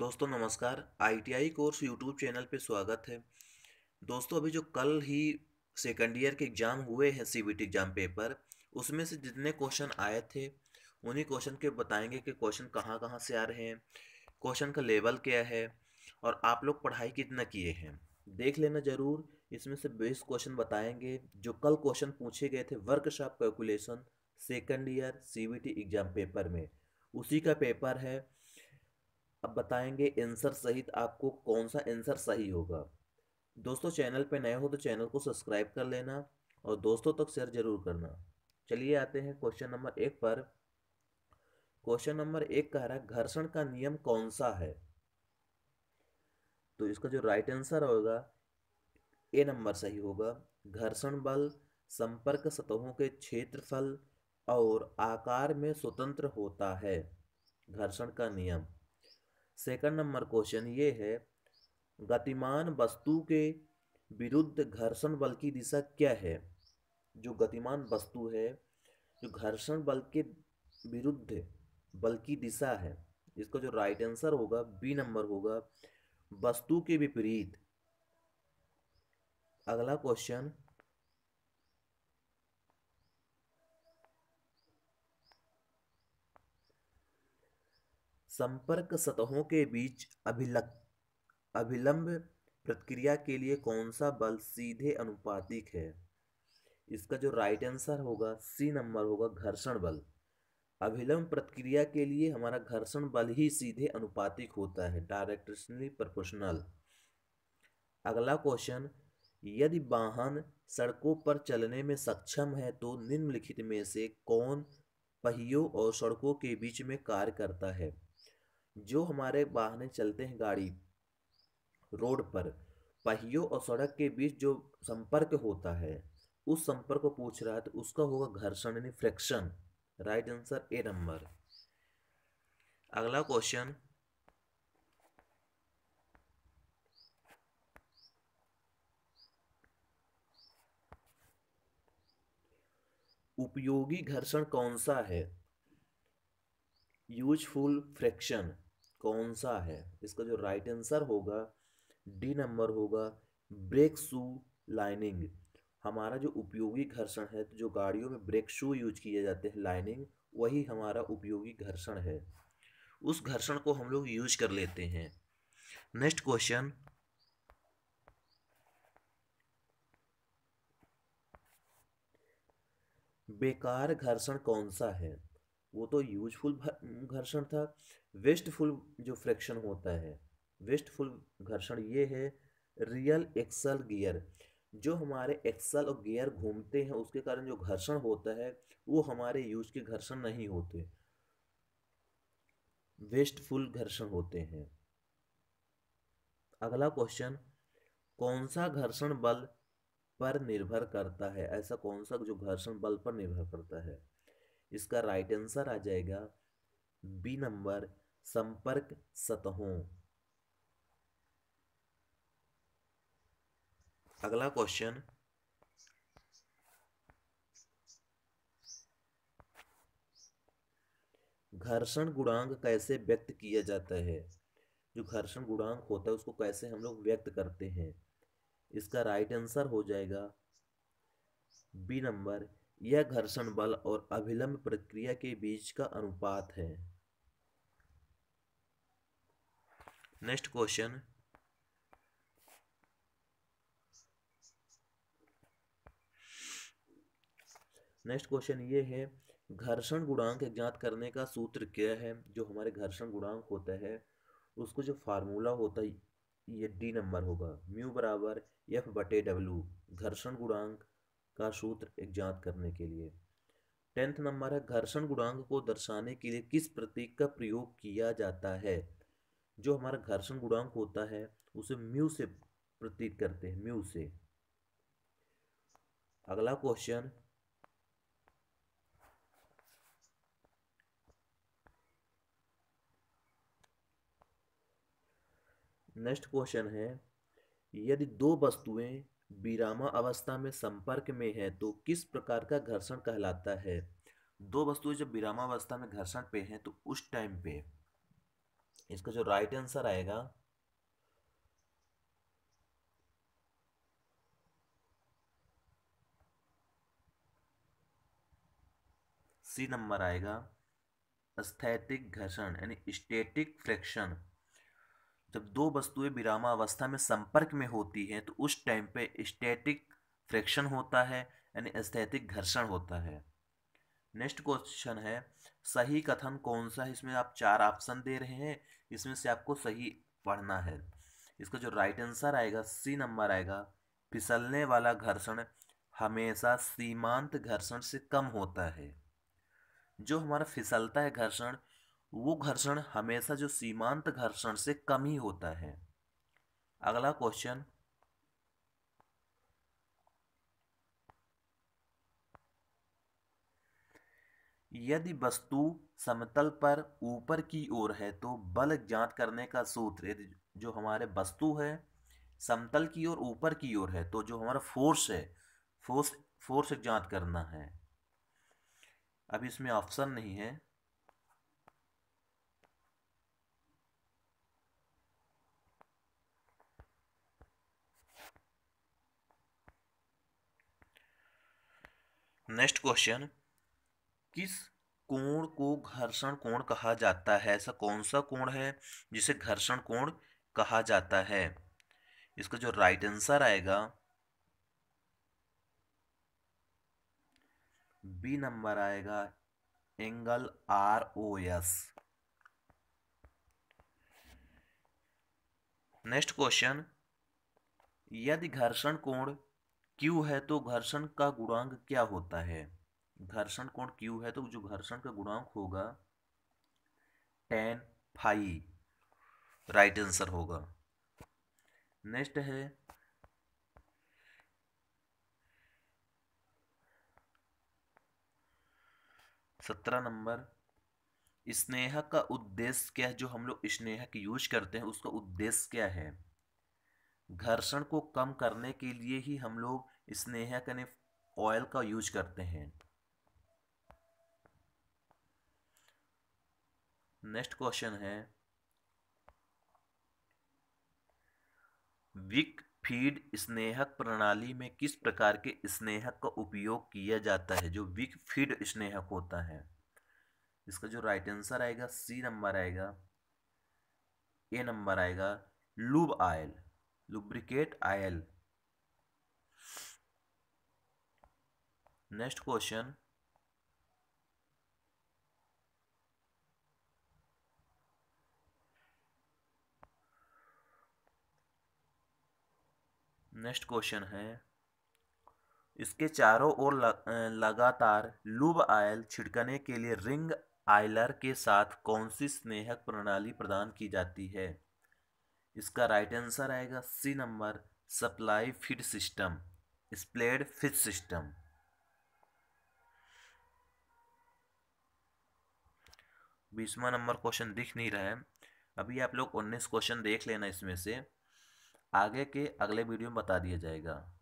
दोस्तों नमस्कार ITI course YouTube channel पे स्वागत है दोस्तों अभी जो कल ही सेकेंड ईयर के एग्ज़ाम हुए हैं सीबीटी एग्ज़ाम पेपर उसमें से जितने क्वेश्चन आए थे उन्हीं क्वेश्चन के बताएंगे कि क्वेश्चन कहाँ कहाँ से आ रहे हैं क्वेश्चन का लेवल क्या है और आप लोग पढ़ाई कितना किए हैं देख लेना ज़रूर इसमें से बेस क्वेश्चन बताएंगे जो कल क्वेश्चन पूछे गए थे वर्कशॉप कैलकुलेशन सेकेंड ईयर सी एग्ज़ाम पेपर में उसी का पेपर है अब बताएंगे आंसर सहित आपको कौन सा आंसर सही होगा दोस्तों चैनल पे नए हो तो चैनल को सब्सक्राइब कर लेना और दोस्तों तक शेयर जरूर करना चलिए आते हैं क्वेश्चन नंबर एक पर क्वेश्चन नंबर एक कह रहा है घर्षण का नियम कौन सा है तो इसका जो राइट आंसर होगा ए नंबर सही होगा घर्षण बल संपर्क सतहों के क्षेत्रफल और आकार में स्वतंत्र होता है घर्षण का नियम सेकंड नंबर क्वेश्चन ये है गतिमान वस्तु के विरुद्ध घर्षण बल की दिशा क्या है जो गतिमान वस्तु है जो घर्षण बल के विरुद्ध बल की दिशा है इसका जो राइट आंसर होगा बी नंबर होगा वस्तु के विपरीत अगला क्वेश्चन संपर्क सतहों के बीच अभिलक अभिलंब प्रतिक्रिया के लिए कौन सा बल सीधे अनुपातिक है इसका जो राइट आंसर होगा सी नंबर होगा घर्षण बल अभिलंब प्रतिक्रिया के लिए हमारा घर्षण बल ही सीधे अनुपातिक होता है डायरेक्टली प्रोपोर्शनल अगला क्वेश्चन यदि वाहन सड़कों पर चलने में सक्षम है तो निम्नलिखित में से कौन पहियों और सड़कों के बीच में कार्य करता है जो हमारे वाहन चलते हैं गाड़ी रोड पर पहियों और सड़क के बीच जो संपर्क होता है उस संपर्क को पूछ रहा है तो उसका होगा घर्षण यानी friction right answer A number अगला क्वेश्चन उपयोगी घर्षण कौन सा है यूजफुल फ्रैक्शन कौन सा है इसका जो राइट आंसर होगा डी नंबर होगा ब्रेक शू लाइनिंग हमारा जो उपयोगी घर्षण है तो जो गाड़ियों में ब्रेक शू यूज किए जाते हैं लाइनिंग वही हमारा उपयोगी घर्षण है उस घर्षण को हम लोग यूज कर लेते हैं नेक्स्ट क्वेश्चन बेकार घर्षण कौन सा है वो तो यूजफुल घर्षण था वेस्टफुल जो फ्रैक्शन होता है वेस्टफुल घर्षण ये है रियल एक्सल गियर जो हमारे एक्सल और गियर घूमते हैं उसके कारण जो घर्षण होता है वो हमारे यूज के घर्षण नहीं होते वेस्टफुल घर्षण होते हैं अगला क्वेश्चन कौन सा घर्षण बल पर निर्भर करता है ऐसा कौन सा जो घर्षण बल पर निर्भर करता है इसका राइट आंसर आ जाएगा बी नंबर संपर्क सतहों अगला क्वेश्चन घर्षण गुणांक कैसे व्यक्त किया जाता है जो घर्षण गुणांक होता है उसको कैसे हम लोग व्यक्त करते हैं इसका राइट आंसर हो जाएगा बी नंबर यह घर्षण बल और अभिलंब प्रक्रिया के बीच का अनुपात है नेक्स्ट क्वेश्चन नेक्स्ट क्वेश्चन ये है घर्षण गुणांक ज्ञात करने का सूत्र क्या है जो हमारे घर्षण गुणांक होता है उसको जो फार्मूला होता है ये डी नंबर होगा म्यू बराबर एफ बटे डब्ल्यू घर्षण गुणांक का सूत्र ज्ञात करने के लिए टेंथ नंबर है घर्षण गुणांक को दर्शाने के लिए किस प्रतीक का प्रयोग किया जाता है जो हमारा घर्षण गुणांक होता है उसे म्यू से प्रतीक करते हैं म्यू से अगला क्वेश्चन नेक्स्ट क्वेश्चन है यदि दो वस्तुएं विरामा अवस्था में संपर्क में है तो किस प्रकार का घर्षण कहलाता है दो वस्तुएं जब अवस्था में घर्षण पे हैं तो उस टाइम पे इसका जो राइट आंसर आएगा सी नंबर आएगा स्थैतिक घर्षण यानी स्टेटिक फ्रैक्शन जब दो वस्तुएं विरामावस्था में संपर्क में होती हैं तो उस टाइम पे स्टैटिक फ्रैक्शन होता है यानी स्थैतिक घर्षण होता है नेक्स्ट क्वेश्चन है सही कथन कौन सा है इसमें आप चार ऑप्शन दे रहे हैं इसमें से आपको सही पढ़ना है इसका जो राइट आंसर आएगा सी नंबर आएगा फिसलने वाला घर्षण हमेशा सीमांत घर्षण से कम होता है जो हमारा फिसलता है घर्षण वो घर्षण हमेशा जो सीमांत घर्षण से कम ही होता है अगला क्वेश्चन यदि वस्तु समतल पर ऊपर की ओर है तो बल ज्ञात करने का सूत्र यदि जो हमारे वस्तु है समतल की ओर ऊपर की ओर है तो जो हमारा फोर्स है फोर्स फोर्स ज्ञात करना है अब इसमें ऑप्शन नहीं है नेक्स्ट क्वेश्चन किस कोण को घर्षण कोण कहा जाता है ऐसा कौन सा कोण है जिसे घर्षण कोण कहा जाता है इसका जो राइट आंसर आएगा बी नंबर आएगा angle R O S next question यदि घर्षण कोण क्यू है तो घर्षण का गुणांक क्या होता है घर्षण कोण क्यू है तो जो घर्षण का गुणांक होगा टेन फाइव राइट आंसर होगा नेक्स्ट है सत्रह नंबर स्नेहक का उद्देश्य क्या है जो हम लोग स्नेहक यूज करते हैं उसका उद्देश्य क्या है घर्षण को कम करने के लिए ही हम लोग स्नेहा कनिफ ऑयल का यूज करते हैं नेक्स्ट क्वेश्चन है विक फीड स्नेहक प्रणाली में किस प्रकार के स्नेहक का उपयोग किया जाता है जो विक फीड स्नेहक होता है इसका जो राइट आंसर आएगा सी नंबर आएगा ए नंबर आएगा lube oil lubricate oil next question next question है इसके चारों ओर लगातार लूब आयल छिड़कने के लिए रिंग आयलर के साथ कौन सी स्नेहक प्रणाली प्रदान की जाती है इसका राइट आंसर आएगा C number supply feed system splash feed system बीसवा नंबर क्वेश्चन दिख नहीं रहा है अभी आप लोग उन्नीस क्वेश्चन देख लेना इसमें से आगे के अगले वीडियो में बता दिया जाएगा